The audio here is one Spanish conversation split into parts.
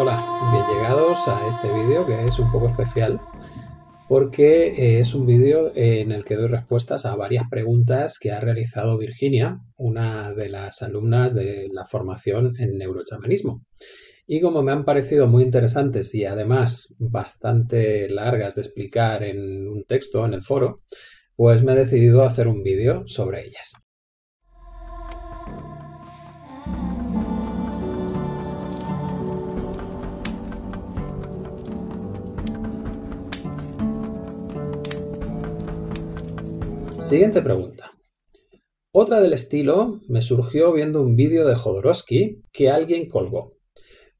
Hola, bien llegados a este vídeo que es un poco especial porque eh, es un vídeo en el que doy respuestas a varias preguntas que ha realizado Virginia, una de las alumnas de la formación en neurochamanismo. Y como me han parecido muy interesantes y además bastante largas de explicar en un texto en el foro, pues me he decidido hacer un vídeo sobre ellas. Siguiente pregunta. Otra del estilo me surgió viendo un vídeo de Jodorowsky que alguien colgó.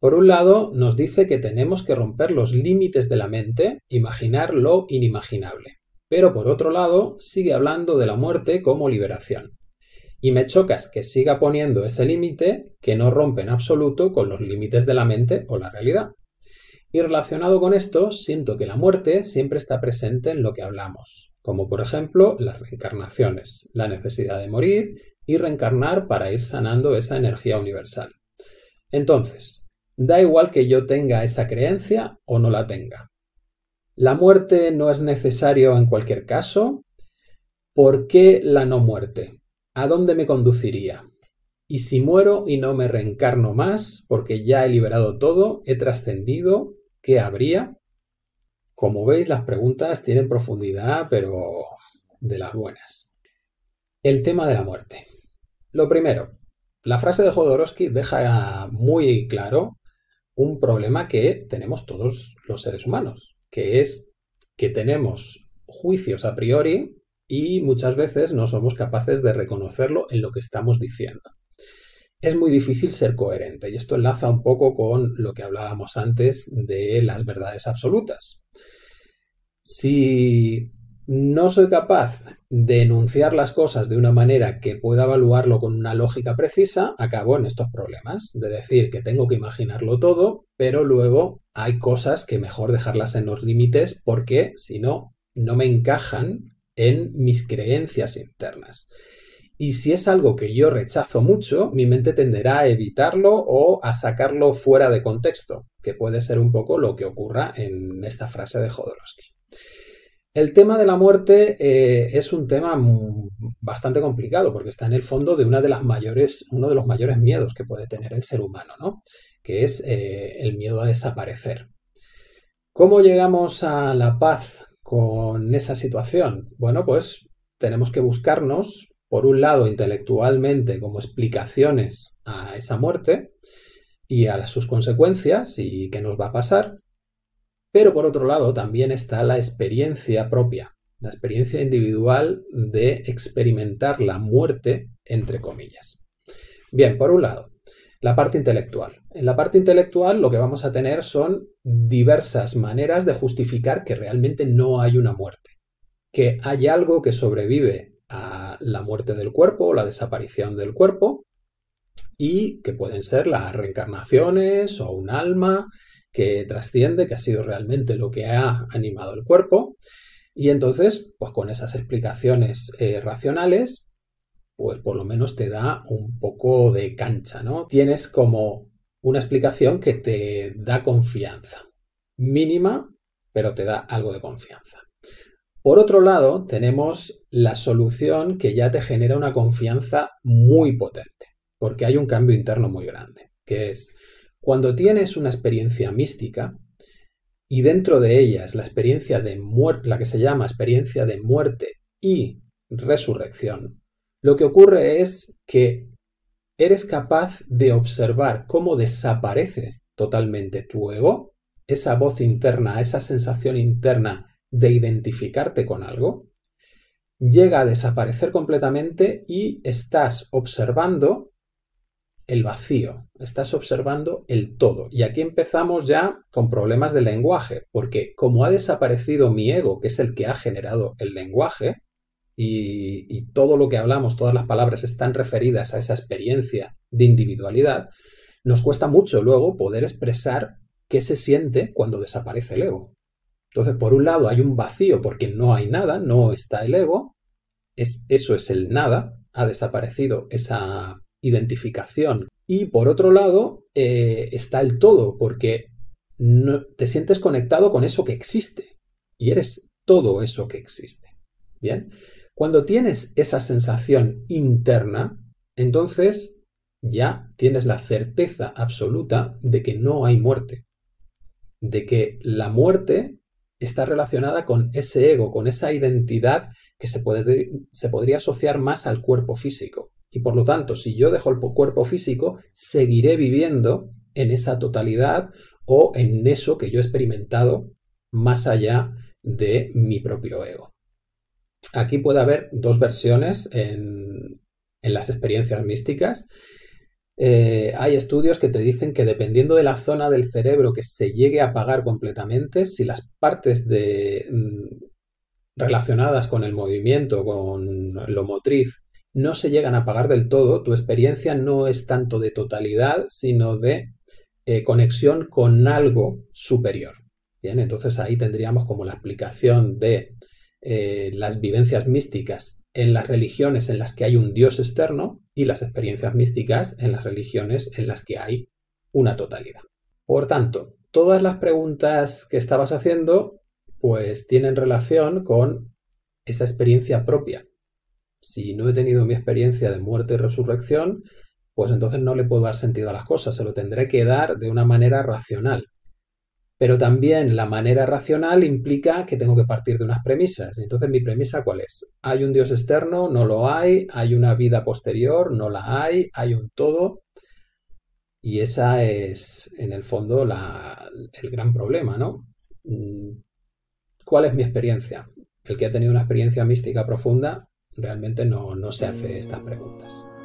Por un lado, nos dice que tenemos que romper los límites de la mente, imaginar lo inimaginable. Pero por otro lado, sigue hablando de la muerte como liberación. Y me chocas que siga poniendo ese límite que no rompe en absoluto con los límites de la mente o la realidad. Y relacionado con esto, siento que la muerte siempre está presente en lo que hablamos, como por ejemplo las reencarnaciones, la necesidad de morir y reencarnar para ir sanando esa energía universal. Entonces, da igual que yo tenga esa creencia o no la tenga. La muerte no es necesario en cualquier caso. ¿Por qué la no muerte? ¿A dónde me conduciría? Y si muero y no me reencarno más, porque ya he liberado todo, he trascendido, ¿Qué habría? Como veis, las preguntas tienen profundidad, pero de las buenas. El tema de la muerte. Lo primero, la frase de Jodorowsky deja muy claro un problema que tenemos todos los seres humanos, que es que tenemos juicios a priori y muchas veces no somos capaces de reconocerlo en lo que estamos diciendo es muy difícil ser coherente y esto enlaza un poco con lo que hablábamos antes de las verdades absolutas. Si no soy capaz de enunciar las cosas de una manera que pueda evaluarlo con una lógica precisa, acabo en estos problemas, de decir que tengo que imaginarlo todo, pero luego hay cosas que mejor dejarlas en los límites porque si no, no me encajan en mis creencias internas. Y si es algo que yo rechazo mucho, mi mente tenderá a evitarlo o a sacarlo fuera de contexto, que puede ser un poco lo que ocurra en esta frase de Jodorowsky. El tema de la muerte eh, es un tema bastante complicado porque está en el fondo de una de las mayores, uno de los mayores miedos que puede tener el ser humano, ¿no? que es eh, el miedo a desaparecer. ¿Cómo llegamos a la paz con esa situación? Bueno, pues tenemos que buscarnos por un lado, intelectualmente como explicaciones a esa muerte y a sus consecuencias y qué nos va a pasar, pero por otro lado también está la experiencia propia, la experiencia individual de experimentar la muerte, entre comillas. Bien, por un lado, la parte intelectual. En la parte intelectual lo que vamos a tener son diversas maneras de justificar que realmente no hay una muerte, que hay algo que sobrevive a la muerte del cuerpo, o la desaparición del cuerpo, y que pueden ser las reencarnaciones o un alma que trasciende, que ha sido realmente lo que ha animado el cuerpo. Y entonces, pues con esas explicaciones eh, racionales, pues por lo menos te da un poco de cancha, ¿no? Tienes como una explicación que te da confianza, mínima, pero te da algo de confianza. Por otro lado, tenemos la solución que ya te genera una confianza muy potente, porque hay un cambio interno muy grande, que es cuando tienes una experiencia mística y dentro de ellas la experiencia de muerte, la que se llama experiencia de muerte y resurrección, lo que ocurre es que eres capaz de observar cómo desaparece totalmente tu ego, esa voz interna, esa sensación interna de identificarte con algo, llega a desaparecer completamente y estás observando el vacío, estás observando el todo. Y aquí empezamos ya con problemas de lenguaje, porque como ha desaparecido mi ego, que es el que ha generado el lenguaje, y, todo lo que hablamos, todas las palabras están referidas a esa experiencia de individualidad, nos cuesta mucho luego poder expresar qué se siente cuando desaparece el ego. Entonces, por un lado hay un vacío porque no hay nada, no está el ego, es, eso es el nada, ha desaparecido esa identificación. Y por otro lado eh, está el todo porque te sientes conectado con eso que existe y eres todo eso que existe. Bien, cuando tienes esa sensación interna, entonces ya tienes la certeza absoluta de que no hay muerte, de que la muerte está relacionada con ese ego, con esa identidad que se, puede, se podría asociar más al cuerpo físico. Y por lo tanto, si yo dejo el cuerpo físico, seguiré viviendo en esa totalidad o en eso que yo he experimentado más allá de mi propio ego. Aquí puede haber dos versiones en, en las experiencias místicas. Eh, hay estudios que te dicen que dependiendo de la zona del cerebro que se llegue a apagar completamente, si las partes de, mm, relacionadas con el movimiento, con lo motriz, no se llegan a apagar del todo, tu experiencia no es tanto de totalidad, sino de eh, conexión con algo superior. Bien, entonces ahí tendríamos como la explicación de eh, las vivencias místicas en las religiones en las que hay un Dios externo y las experiencias místicas en las religiones en las que hay una totalidad. Por tanto, todas las preguntas que estabas haciendo pues tienen relación con esa experiencia propia. Si no he tenido mi experiencia de muerte y resurrección, pues entonces no le puedo dar sentido a las cosas, se lo tendré que dar de una manera racional. Pero también la manera racional implica que tengo que partir de unas premisas. Entonces, ¿mi premisa cuál es? ¿Hay un Dios externo? No lo hay. ¿Hay una vida posterior? No la hay. ¿Hay un todo? Y esa es, en el fondo, el gran problema, ¿no? Mm, ¿Cuál es mi experiencia? El que ha tenido una experiencia mística profunda realmente no, no se hace estas preguntas.